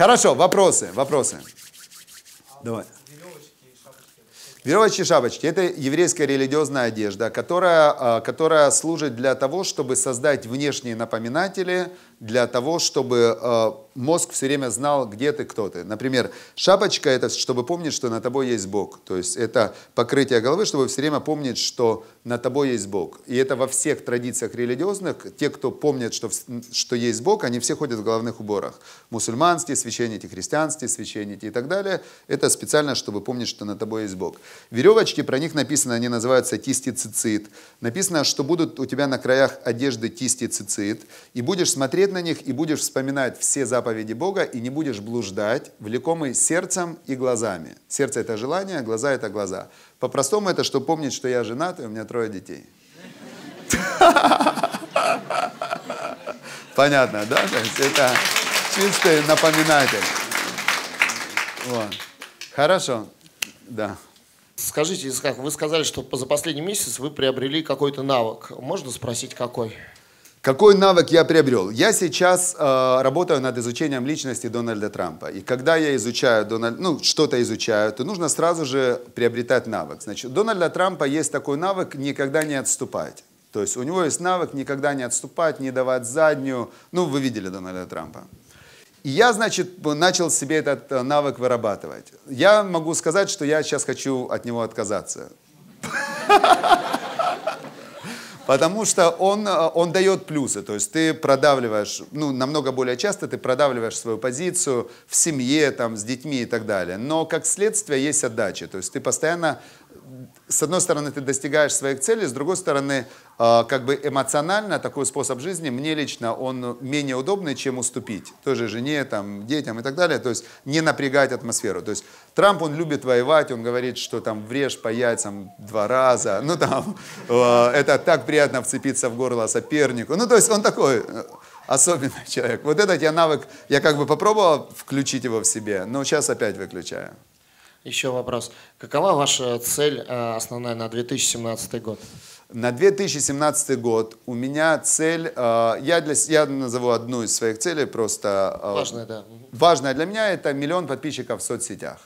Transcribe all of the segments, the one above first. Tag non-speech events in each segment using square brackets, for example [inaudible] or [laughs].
Хорошо, вопросы, вопросы. Давай. Веревочки и шапочки – это еврейская религиозная одежда, которая, а, которая служит для того, чтобы создать внешние напоминатели – для того, чтобы э, мозг все время знал, где ты, кто ты. Например, шапочка — это чтобы помнить, что на тобой есть Бог. То есть это покрытие головы, чтобы все время помнить, что на тобой есть Бог. И это во всех традициях религиозных. Те, кто помнят, что, что есть Бог, они все ходят в головных уборах. Мусульманские, священники, христианские, священники и так далее. Это специально, чтобы помнить, что на тобой есть Бог. Веревочки, про них написано, они называются тистицицит. Написано, что будут у тебя на краях одежды тистицицит. И будешь смотреть смотреть на них и будешь вспоминать все заповеди Бога и не будешь блуждать, влекомый сердцем и глазами. Сердце – это желание, а глаза – это глаза. По-простому это, что помнить, что я женат и у меня трое детей. [laughs] Понятно, да? То есть это чистый напоминатель. Вот. Хорошо, да. Скажите, вы сказали, что за последний месяц вы приобрели какой-то навык. Можно спросить, какой? Какой навык я приобрел? Я сейчас э, работаю над изучением личности Дональда Трампа. И когда я изучаю Дональд, ну, что-то изучаю, то нужно сразу же приобретать навык. Значит, у Дональда Трампа есть такой навык никогда не отступать. То есть у него есть навык никогда не отступать, не давать заднюю. Ну, вы видели Дональда Трампа. И я, значит, начал себе этот э, навык вырабатывать. Я могу сказать, что я сейчас хочу от него отказаться. [laughs] потому что он, э, он дает плюсы, то есть ты продавливаешь, ну, намного более часто ты продавливаешь свою позицию в семье, там, с детьми и так далее, но как следствие есть отдача, то есть ты постоянно с одной стороны, ты достигаешь своих целей, с другой стороны, а, как бы эмоционально такой способ жизни, мне лично он менее удобный, чем уступить той же жене, там, детям и так далее, то есть не напрягать атмосферу. То есть Трамп, он любит воевать, он говорит, что там врежь по яйцам два раза, ну там, э, это так приятно вцепиться в горло сопернику, ну то есть он такой э, особенный [laughs] человек. Вот этот я навык, я как бы попробовал включить его в себе, но сейчас опять выключаю. Еще вопрос. Какова ваша цель э, основная на 2017 год? На 2017 год у меня цель, э, я, для, я назову одну из своих целей просто... Э, важная, да. Важная для меня это миллион подписчиков в соцсетях.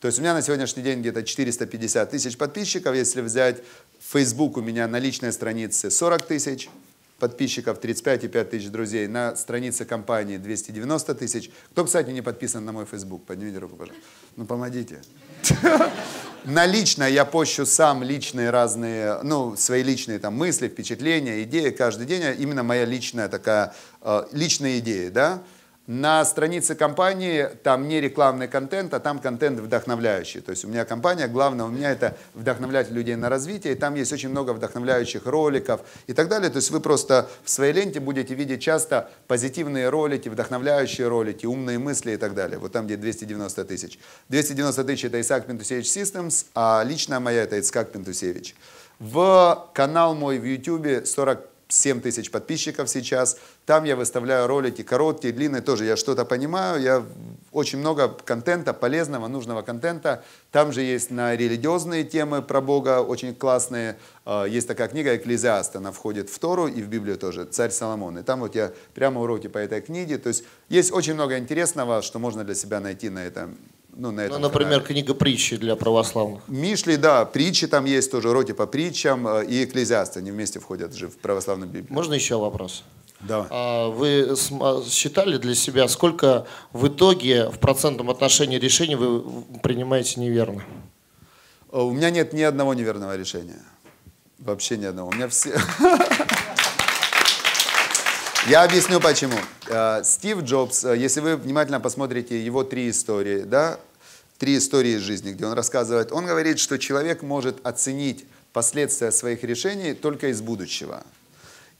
То есть у меня на сегодняшний день где-то 450 тысяч подписчиков. Если взять Facebook, у меня на личной странице 40 тысяч, подписчиков 35 и 5 тысяч друзей, на странице компании 290 тысяч. Кто, кстати, не подписан на мой Facebook? Поднимите руку, пожалуйста. Ну, помогите. [laughs] На личное я пощу сам личные разные, ну, свои личные там мысли, впечатления, идеи каждый день. А именно моя личная такая, э, личные идеи, да? На странице компании там не рекламный контент, а там контент вдохновляющий. То есть у меня компания, главное у меня это вдохновлять людей на развитие, и там есть очень много вдохновляющих роликов и так далее. То есть вы просто в своей ленте будете видеть часто позитивные ролики, вдохновляющие ролики, умные мысли и так далее. Вот там, где 290 тысяч. 290 тысяч это Исаак Пентусевич Systems, а личная моя это Исаак Пентусевич. В канал мой в YouTube 40 7 тысяч подписчиков сейчас. Там я выставляю ролики короткие, длинные, тоже я что-то понимаю. Я очень много контента, полезного, нужного контента. Там же есть на религиозные темы про Бога, очень классные. А, есть такая книга «Экклезиаст», она входит в Тору и в Библию тоже, «Царь Соломон». И там вот я прямо уроки по этой книге. То есть есть очень много интересного, что можно для себя найти на этом ну, на ну, этом ну, например, канале. книга притчи для православных. Мишли, да, притчи там есть тоже, уроки по притчам э, и экклезиасты, они вместе входят же в православную Библию. Можно еще вопрос? Да. А, вы а, считали для себя, сколько в итоге в процентном отношении решений вы принимаете неверно? Э, у меня нет ни одного неверного решения. Вообще ни одного. У меня все... [laughs] Я объясню почему. Э, Стив Джобс, если вы внимательно посмотрите его три истории, да, три истории из жизни, где он рассказывает. Он говорит, что человек может оценить последствия своих решений только из будущего.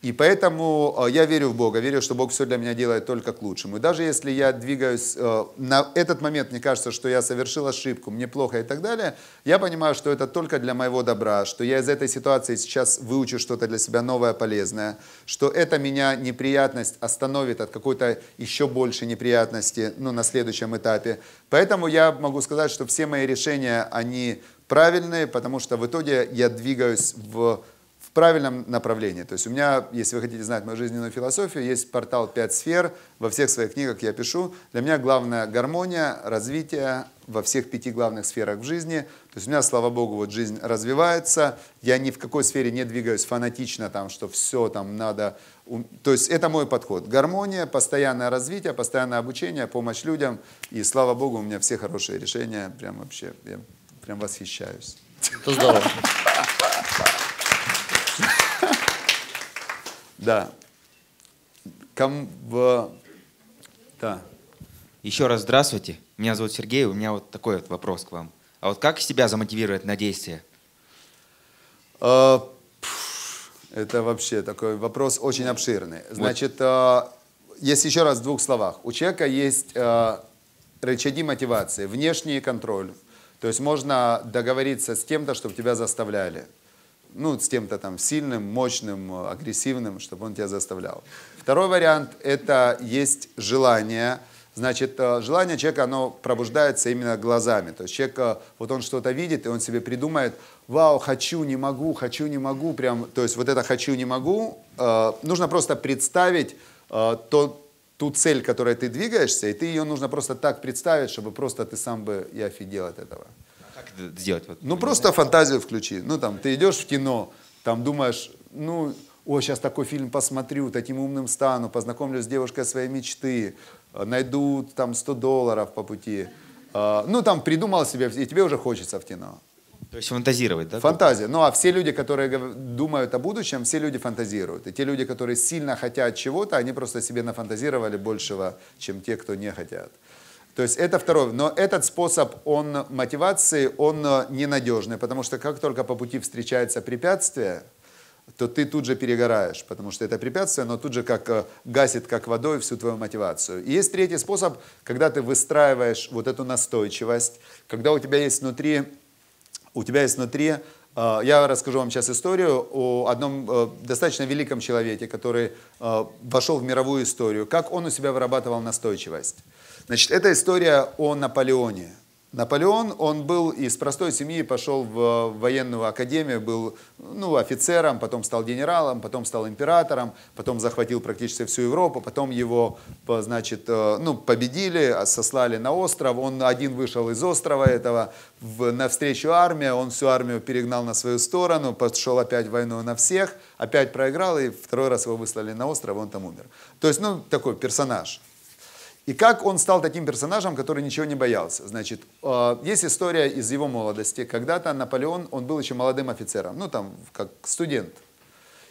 И поэтому э, я верю в Бога, верю, что Бог все для меня делает только к лучшему. И даже если я двигаюсь, э, на этот момент мне кажется, что я совершил ошибку, мне плохо и так далее, я понимаю, что это только для моего добра, что я из этой ситуации сейчас выучу что-то для себя новое, полезное, что это меня неприятность остановит от какой-то еще большей неприятности ну, на следующем этапе. Поэтому я могу сказать, что все мои решения, они правильные, потому что в итоге я двигаюсь в правильном направлении. То есть у меня, если вы хотите знать мою жизненную философию, есть портал «Пять сфер». Во всех своих книгах я пишу. Для меня главное гармония, развитие во всех пяти главных сферах в жизни. То есть у меня, слава богу, вот жизнь развивается. Я ни в какой сфере не двигаюсь фанатично, там, что все там надо. То есть это мой подход. Гармония, постоянное развитие, постоянное обучение, помощь людям. И слава богу, у меня все хорошие решения. Прям вообще, я прям восхищаюсь. Это здорово. Да. Ком... В... Да. Еще раз здравствуйте. Меня зовут Сергей. У меня вот такой вот вопрос к вам. А вот как себя замотивировать на действие? А, это вообще такой вопрос очень обширный. Значит, а, если еще раз в двух словах. У человека есть а, рычаги мотивации, внешний контроль. То есть можно договориться с кем-то, чтобы тебя заставляли ну, с тем-то там сильным, мощным, агрессивным, чтобы он тебя заставлял. Второй вариант – это есть желание. Значит, э, желание человека, оно пробуждается именно глазами. То есть человек, э, вот он что-то видит, и он себе придумает, вау, хочу, не могу, хочу, не могу, прям, то есть вот это хочу, не могу. Э, нужно просто представить то, ту цель, которой ты двигаешься, и ты ее нужно просто так представить, чтобы просто ты сам бы и офигел от этого сделать? Вот, ну, просто фантазию включи. Ну, там, ты идешь в кино, там думаешь, ну, о, сейчас такой фильм посмотрю, таким умным стану, познакомлюсь с девушкой своей мечты, э, найду там 100 долларов по пути. Э, ну, там придумал себе, и тебе уже хочется в кино. То есть фантазировать, да? Фантазия. Ну, а все люди, которые думают о будущем, все люди фантазируют. И те люди, которые сильно хотят чего-то, они просто себе нафантазировали большего, чем те, кто не хотят. То есть это второй, Но этот способ, он мотивации, он э, ненадежный, потому что как только по пути встречается препятствие, то ты тут же перегораешь, потому что это препятствие, но тут же как э, гасит, как водой всю твою мотивацию. И есть третий способ, когда ты выстраиваешь вот эту настойчивость, когда у тебя есть внутри, у тебя есть внутри, э, я расскажу вам сейчас историю о одном достаточно великом человеке, который вошел в мировую историю, как он у себя вырабатывал настойчивость. Значит, это история о Наполеоне. Наполеон, он был из простой семьи, пошел в военную академию, был ну, офицером, потом стал генералом, потом стал императором, потом захватил практически всю Европу, потом его, значит, э, ну, победили, сослали на остров, он один вышел из острова этого, в, навстречу армия, он всю армию перегнал на свою сторону, пошел опять в войну на всех, опять проиграл, и второй раз его выслали на остров, он там умер. То есть, ну, такой персонаж. И как он стал таким персонажем, который ничего не боялся? Значит, э, есть история из его молодости. Когда-то Наполеон, он был еще молодым офицером, ну там, как студент.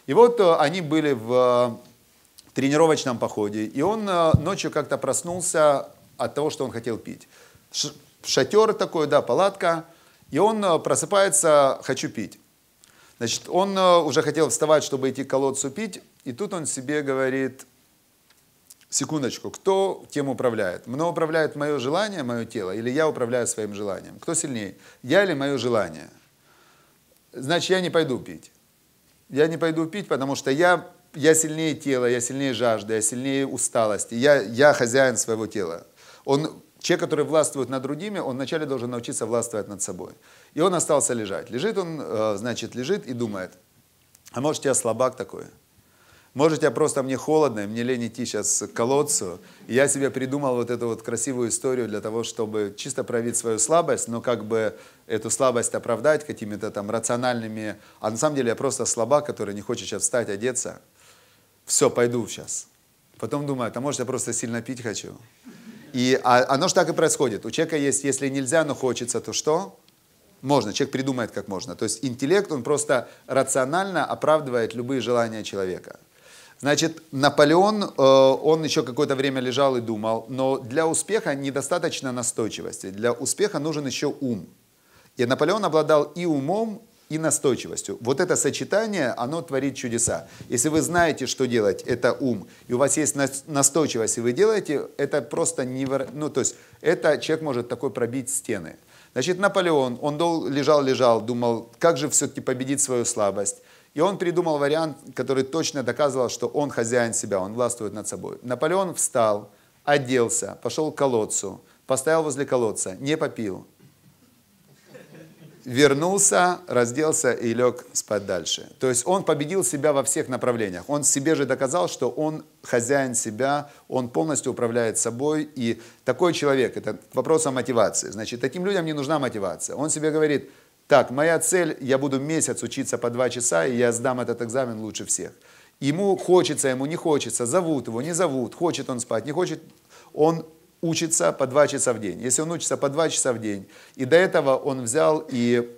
И вот э, они были в э, тренировочном походе, и он ночью как-то проснулся от того, что он хотел пить. Шатер такой, да, палатка, и он просыпается, хочу пить. Значит, он уже хотел вставать, чтобы идти к колодцу пить, и тут он себе говорит, Секундочку, кто тем управляет? Мно управляет мое желание, мое тело, или я управляю своим желанием? Кто сильнее? Я или мое желание? Значит, я не пойду пить. Я не пойду пить, потому что я, я сильнее тела, я сильнее жажды, я сильнее усталости, я, я хозяин своего тела. Он, человек, который властвует над другими, он вначале должен научиться властвовать над собой. И он остался лежать. Лежит он, э, значит, лежит и думает, а может я слабак такой? Может, я просто мне холодно, мне лень идти сейчас к колодцу. И я себе придумал вот эту вот красивую историю для того, чтобы чисто проявить свою слабость, но как бы эту слабость оправдать какими-то там рациональными... А на самом деле я просто слабак, который не хочет сейчас встать, одеться. Все, пойду сейчас. Потом думаю, а может, я просто сильно пить хочу. И а, оно же так и происходит. У человека есть, если нельзя, но хочется, то что? Можно, человек придумает, как можно. То есть интеллект, он просто рационально оправдывает любые желания человека. Значит, Наполеон, э, он еще какое-то время лежал и думал, но для успеха недостаточно настойчивости, для успеха нужен еще ум. И Наполеон обладал и умом, и настойчивостью. Вот это сочетание, оно творит чудеса. Если вы знаете, что делать, это ум, и у вас есть настойчивость, и вы делаете, это просто неверо... Ну, то есть, это человек может такой пробить стены. Значит, Наполеон, он лежал-лежал, думал, как же все-таки победить свою слабость. И он придумал вариант, который точно доказывал, что он хозяин себя, он властвует над собой. Наполеон встал, оделся, пошел к колодцу, поставил возле колодца, не попил. Вернулся, разделся и лег спать дальше. То есть он победил себя во всех направлениях. Он себе же доказал, что он хозяин себя, он полностью управляет собой. И такой человек, это вопрос о мотивации. Значит, таким людям не нужна мотивация. Он себе говорит – так, моя цель, я буду месяц учиться по два часа, и я сдам этот экзамен лучше всех. Ему хочется, ему не хочется, зовут его, не зовут, хочет он спать, не хочет, он учится по два часа в день. Если он учится по два часа в день, и до этого он взял и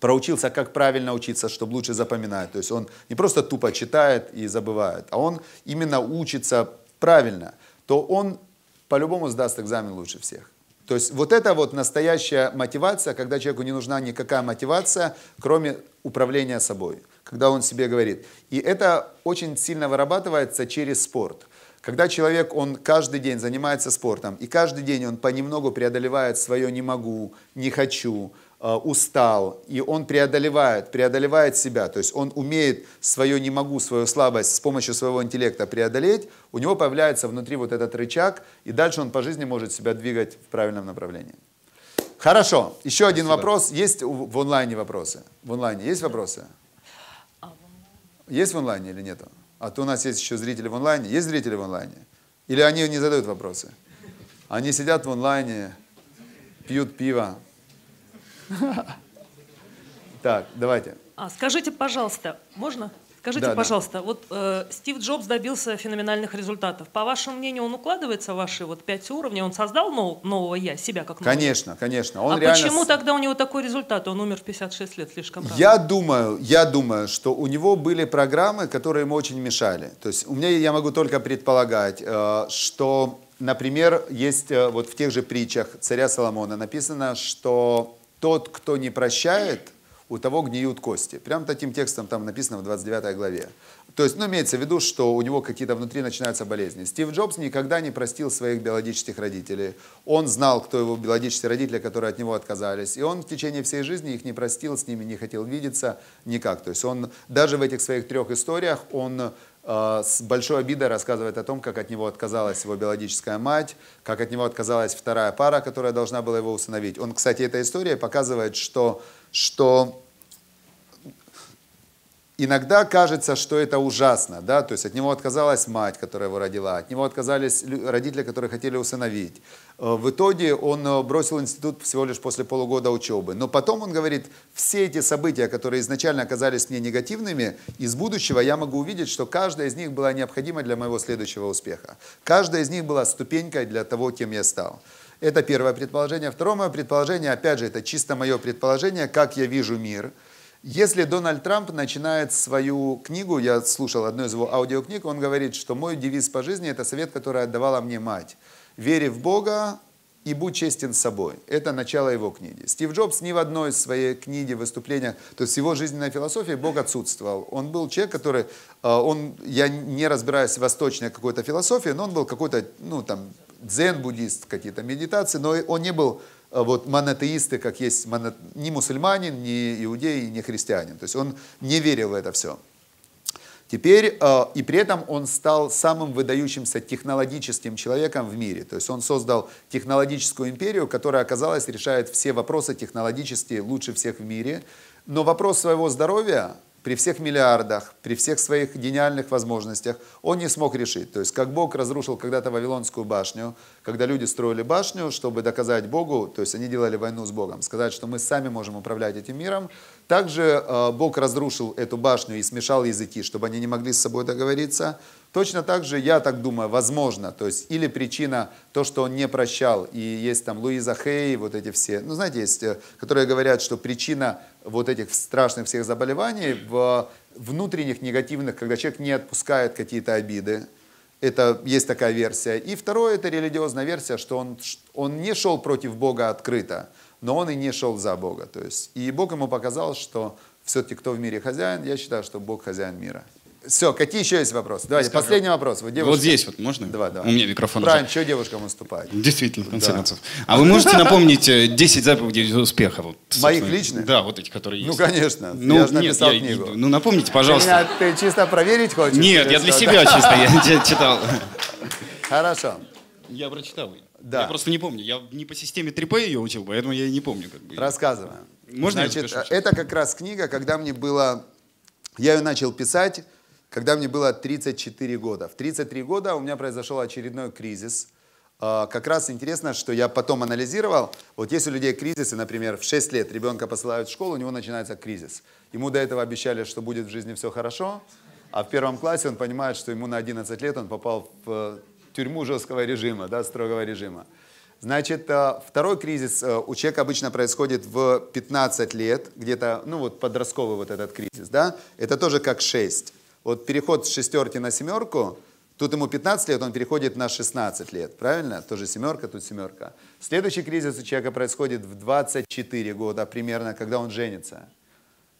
проучился, как правильно учиться, чтобы лучше запоминать. То есть он не просто тупо читает и забывает, а он именно учится правильно, то он по-любому сдаст экзамен лучше всех. То есть вот это вот настоящая мотивация, когда человеку не нужна никакая мотивация, кроме управления собой, когда он себе говорит. И это очень сильно вырабатывается через спорт. Когда человек, он каждый день занимается спортом, и каждый день он понемногу преодолевает свое «не могу», «не хочу», Э, устал, и он преодолевает, преодолевает себя, то есть он умеет свое «не могу», свою слабость с помощью своего интеллекта преодолеть, у него появляется внутри вот этот рычаг, и дальше он по жизни может себя двигать в правильном направлении. Хорошо, еще Спасибо. один вопрос. Есть в онлайне вопросы? В онлайне есть вопросы? А, есть в онлайне или нет А то у нас есть еще зрители в онлайне. Есть зрители в онлайне? Или они не задают вопросы? Они сидят в онлайне, пьют пиво, [laughs] Так, давайте. А, скажите, пожалуйста, можно? Скажите, да, пожалуйста, да. вот э, Стив Джобс добился феноменальных результатов. По вашему мнению, он укладывается в ваши вот пять уровней? Он создал нов, нового я, себя как нового? Конечно, конечно. Он а реально... почему тогда у него такой результат? Он умер в 56 лет слишком рано. Я думаю, я думаю, что у него были программы, которые ему очень мешали. То есть у меня, я могу только предполагать, э, что, например, есть э, вот в тех же притчах царя Соломона написано, что тот, кто не прощает, у того гниют кости. Прям таким текстом там написано в 29 главе. То есть, ну, имеется в виду, что у него какие-то внутри начинаются болезни. Стив Джобс никогда не простил своих биологических родителей. Он знал, кто его биологические родители, которые от него отказались. И он в течение всей жизни их не простил, с ними не хотел видеться никак. То есть он даже в этих своих трех историях, он Э, с большой обидой рассказывает о том, как от него отказалась его биологическая мать, как от него отказалась вторая пара, которая должна была его усыновить. Он, кстати, эта история показывает, что, что иногда кажется, что это ужасно, да, то есть от него отказалась мать, которая его родила, от него отказались родители, которые хотели усыновить, Э, в итоге он э, бросил институт всего лишь после полугода учебы. Но потом он говорит, все эти события, которые изначально оказались мне негативными, из будущего я могу увидеть, что каждая из них была необходима для моего следующего успеха. Каждая из них была ступенькой для того, кем я стал. Это первое предположение. Второе мое предположение, опять же, это чисто мое предположение, как я вижу мир. Если Дональд Трамп начинает свою книгу, я слушал одну из его аудиокниг, он говорит, что мой девиз по жизни – это совет, который отдавала мне мать. Вере в Бога и будь честен с собой». Это начало его книги. Стив Джобс ни в одной из своей книги, выступления, то есть его жизненной философии Бог отсутствовал. Он был человек, который, э, он, я не разбираюсь в восточной какой-то философии, но он был какой-то, ну там, дзен-буддист, какие-то медитации, но он не был э, вот монотеисты, как есть моно... не мусульманин, не иудей, не христианин. То есть он не верил в это все. Теперь, э, и при этом он стал самым выдающимся технологическим человеком в мире. То есть он создал технологическую империю, которая оказалась решает все вопросы технологически лучше всех в мире. Но вопрос своего здоровья при всех миллиардах, при всех своих гениальных возможностях, он не смог решить. То есть, как Бог разрушил когда-то Вавилонскую башню, когда люди строили башню, чтобы доказать Богу, то есть они делали войну с Богом, сказать, что мы сами можем управлять этим миром. Также э, Бог разрушил эту башню и смешал языки, чтобы они не могли с собой договориться. Точно так же, я так думаю, возможно, то есть или причина то, что он не прощал, и есть там Луиза Хей, вот эти все, ну знаете, есть, э, которые говорят, что причина вот этих страшных всех заболеваний, в внутренних негативных, когда человек не отпускает какие-то обиды. Это есть такая версия. И второе, это религиозная версия, что он, он не шел против Бога открыто, но он и не шел за Бога. То есть, и Бог ему показал, что все-таки кто в мире хозяин, я считаю, что Бог хозяин мира. Все, какие еще есть вопросы? Давайте, Скажу. последний вопрос. Вы Вот здесь вот можно? Два, давай. У меня микрофон Правильно, уже. что девушкам уступать? Действительно, в конце да. концов. А вы можете напомнить 10 э, заповедей успеха? Вот, Моих личных? Да, вот эти, которые ну, есть. Ну, конечно. Ну, я же написал нет, книгу. Я, ну, напомните, пожалуйста. Ты, меня, ты чисто проверить хочешь? Нет, я для себя чисто, я читал. Хорошо. Я прочитал ее. Да. Я просто не помню. Я не по системе 3P ее учил, поэтому я не помню. Как бы. Рассказываю. Можно Значит, э, это как раз книга, когда мне было... Я ее начал писать когда мне было 34 года. В 33 года у меня произошел очередной кризис. А, как раз интересно, что я потом анализировал. Вот есть у людей кризисы, например, в 6 лет ребенка посылают в школу, у него начинается кризис. Ему до этого обещали, что будет в жизни все хорошо, а в первом классе он понимает, что ему на 11 лет он попал в э, тюрьму жесткого режима, да, строгого режима. Значит, э, второй кризис э, у человека обычно происходит в 15 лет, где-то, ну вот подростковый вот этот кризис, да, это тоже как 6. Вот переход с шестерки на семерку, тут ему 15 лет, он переходит на 16 лет, правильно? Тоже семерка, тут семерка. Следующий кризис у человека происходит в 24 года примерно, когда он женится.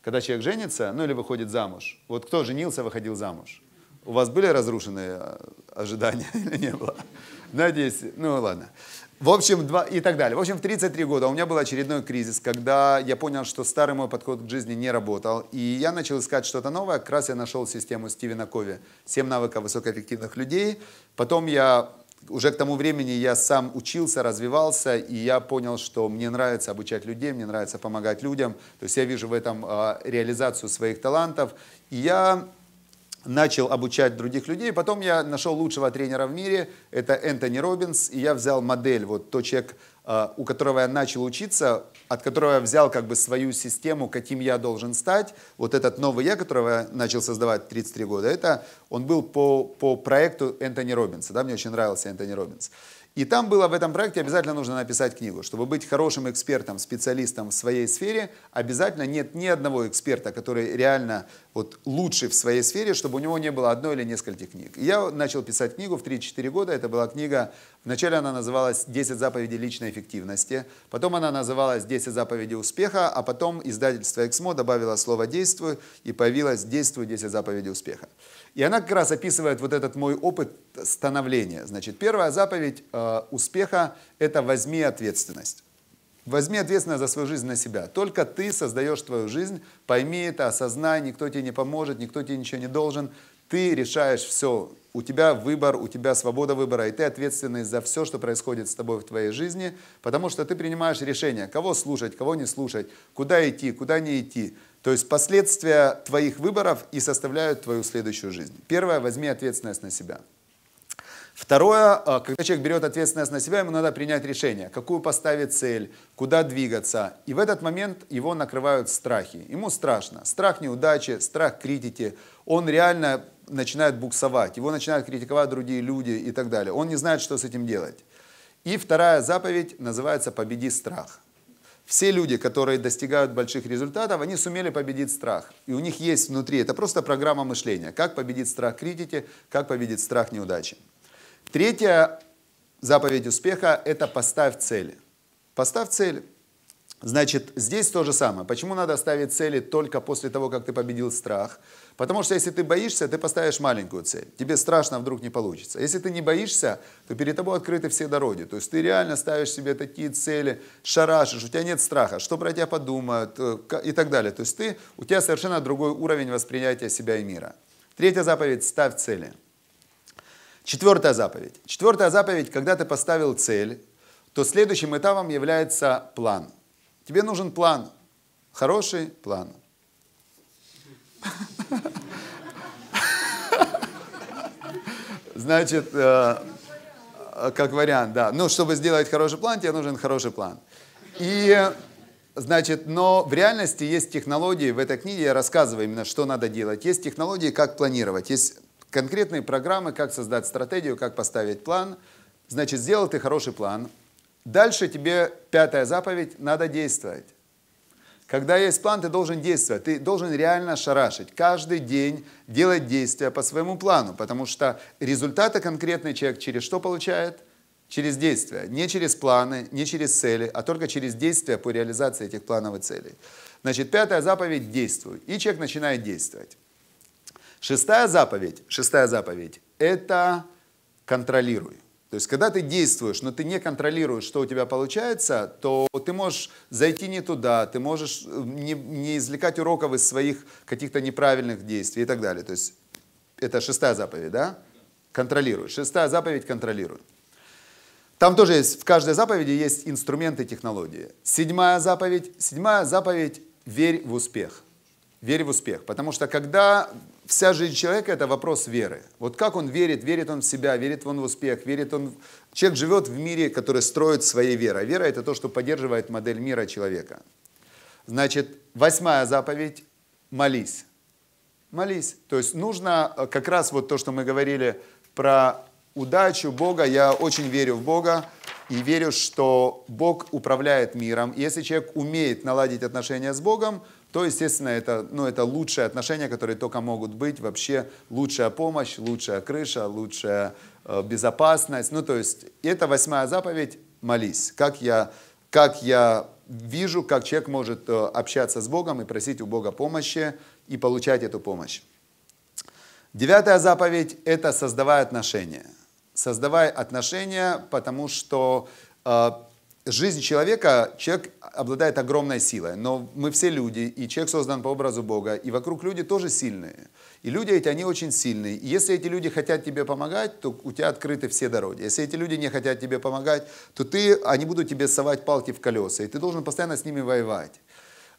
Когда человек женится, ну или выходит замуж. Вот кто женился, выходил замуж? У вас были разрушенные э, ожидания [laughs] или не было? Надеюсь, ну ладно. В общем, два, и так далее. В общем, в 33 года у меня был очередной кризис, когда я понял, что старый мой подход к жизни не работал, и я начал искать что-то новое. Как раз я нашел систему Стивена Кови "Семь навыков высокоэффективных людей». Потом я уже к тому времени я сам учился, развивался, и я понял, что мне нравится обучать людей, мне нравится помогать людям. То есть я вижу в этом э, реализацию своих талантов. И я начал обучать других людей. Потом я нашел лучшего тренера в мире, это Энтони Робинс, и я взял модель, вот тот человек, а, у которого я начал учиться, от которого я взял как бы свою систему, каким я должен стать. Вот этот новый я, которого я начал создавать 33 года, это он был по, по проекту Энтони Робинса, да, мне очень нравился Энтони Робинс. И там было в этом проекте обязательно нужно написать книгу. Чтобы быть хорошим экспертом, специалистом в своей сфере, обязательно нет ни одного эксперта, который реально вот лучший в своей сфере, чтобы у него не было одной или нескольких книг. И я начал писать книгу в 3-4 года. Это была книга, вначале она называлась «10 заповедей личной эффективности», потом она называлась «10 заповедей успеха», а потом издательство «Эксмо» добавило слово «действуй» и появилось «Действуй 10 заповедей успеха». И она как раз описывает вот этот мой опыт становления. Значит, первая заповедь э, успеха – это «возьми ответственность». Возьми ответственность за свою жизнь на себя. Только ты создаешь твою жизнь, пойми это, осознай, никто тебе не поможет, никто тебе ничего не должен. Ты решаешь все. У тебя выбор, у тебя свобода выбора, и ты ответственный за все, что происходит с тобой в твоей жизни, потому что ты принимаешь решение, кого слушать, кого не слушать, куда идти, куда не идти. То есть последствия твоих выборов и составляют твою следующую жизнь. Первое, возьми ответственность на себя. Второе, э, когда человек берет ответственность на себя, ему надо принять решение, какую поставить цель, куда двигаться. И в этот момент его накрывают страхи. Ему страшно. Страх неудачи, страх критики. Он реально начинает буксовать, его начинают критиковать другие люди и так далее. Он не знает, что с этим делать. И вторая заповедь называется «Победи страх». Все люди, которые достигают больших результатов, они сумели победить страх. И у них есть внутри, это просто программа мышления, как победить страх критики, как победить страх неудачи. Третья заповедь успеха – это поставь цели. Поставь цели. Значит, здесь то же самое. Почему надо ставить цели только после того, как ты победил страх? Потому что если ты боишься, ты поставишь маленькую цель. Тебе страшно, а вдруг не получится. Если ты не боишься, то перед тобой открыты все дороги. То есть ты реально ставишь себе такие цели, шарашишь, у тебя нет страха, что про тебя подумают э, и так далее. То есть ты, у тебя совершенно другой уровень восприятия себя и мира. Третья заповедь – ставь цели. Четвертая заповедь. Четвертая заповедь, когда ты поставил цель, то следующим этапом является план – Тебе нужен план. Хороший план. Значит, э, э, как вариант, да. Ну, чтобы сделать хороший план, тебе нужен хороший план. И, значит, но в реальности есть технологии, в этой книге я рассказываю именно, что надо делать. Есть технологии, как планировать. Есть конкретные программы, как создать стратегию, как поставить план. Значит, сделал ты хороший план, Дальше тебе пятая заповедь, надо действовать. Когда есть план, ты должен действовать, ты должен реально шарашить. Каждый день делать действия по своему плану, потому что результаты конкретный человек через что получает? Через действия. Не через планы, не через цели, а только через действия по реализации этих планов и целей. Значит, пятая заповедь – действуй. И человек начинает действовать. Шестая заповедь, шестая заповедь – это контролируй. То есть, когда ты действуешь, но ты не контролируешь, что у тебя получается, то ты можешь зайти не туда, ты можешь э, не, не извлекать уроков из своих каких-то неправильных действий и так далее. То есть, это шестая заповедь, да? Контролируй. Шестая заповедь – контролируй. Там тоже есть, в каждой заповеди есть инструменты технологии. Седьмая заповедь. Седьмая заповедь – верь в успех. Верь в успех. Потому что когда вся жизнь человека – это вопрос веры. Вот как он верит, верит он в себя, верит он в успех, верит он... Человек живет в мире, который строит своей верой. А вера – это то, что поддерживает модель мира человека. Значит, восьмая заповедь – молись. Молись. То есть нужно э, как раз вот то, что мы говорили про удачу Бога. Я очень верю в Бога и верю, что Бог управляет миром. Если человек умеет наладить отношения с Богом – то, естественно, это, ну, это лучшие отношения, которые только могут быть, вообще лучшая помощь, лучшая крыша, лучшая э, безопасность. Ну, то есть, это восьмая заповедь «молись». Как я, как я вижу, как человек может э, общаться с Богом и просить у Бога помощи и получать эту помощь. Девятая заповедь – это «создавай отношения». Создавай отношения, потому что э, жизнь человека, человек обладает огромной силой, но мы все люди, и человек создан по образу Бога, и вокруг люди тоже сильные. И люди эти, они очень сильные. И если эти люди хотят тебе помогать, то у тебя открыты все дороги. Если эти люди не хотят тебе помогать, то ты, они будут тебе совать палки в колеса, и ты должен постоянно с ними воевать.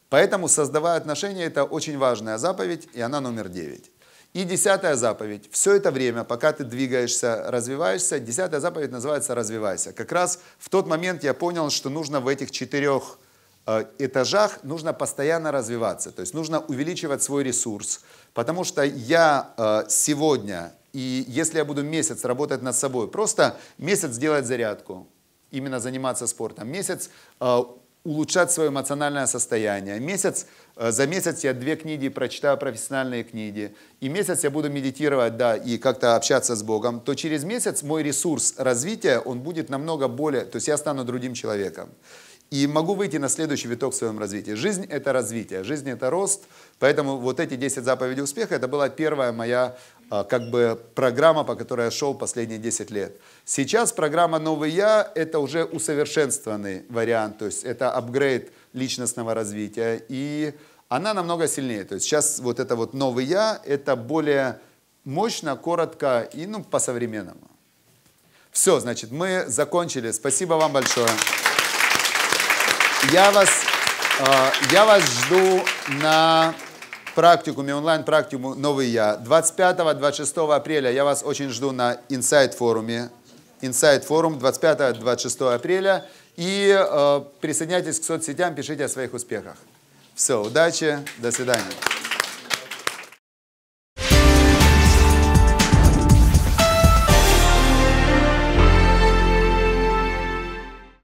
Поэтому, создавая отношения, это очень важная заповедь, и она номер девять. И десятая заповедь. Все это время, пока ты двигаешься, развиваешься, десятая заповедь называется «развивайся». Как раз в тот момент я понял, что нужно в этих четырех э, этажах нужно постоянно развиваться, то есть нужно увеличивать свой ресурс, потому что я э, сегодня, и если я буду месяц работать над собой, просто месяц делать зарядку, именно заниматься спортом, месяц э, улучшать свое эмоциональное состояние. Месяц, э, за месяц я две книги прочитаю, профессиональные книги, и месяц я буду медитировать, да, и как-то общаться с Богом, то через месяц мой ресурс развития, он будет намного более, то есть я стану другим человеком. И могу выйти на следующий виток в своем развитии. Жизнь – это развитие, жизнь – это рост. Поэтому вот эти 10 заповедей успеха – это была первая моя а, как бы программа, по которой я шел последние 10 лет. Сейчас программа «Новый я» — это уже усовершенствованный вариант, то есть это апгрейд личностного развития, и она намного сильнее. То есть сейчас вот это вот «Новый я» — это более мощно, коротко и ну, по-современному. Все, значит, мы закончили. Спасибо вам большое. Я вас, а, я вас жду на практикуме, онлайн-практикуме «Новый я». 25-26 апреля я вас очень жду на инсайт-форуме. Инсайт-форум 25-26 апреля. И э, присоединяйтесь к соцсетям, пишите о своих успехах. Все, удачи, до свидания.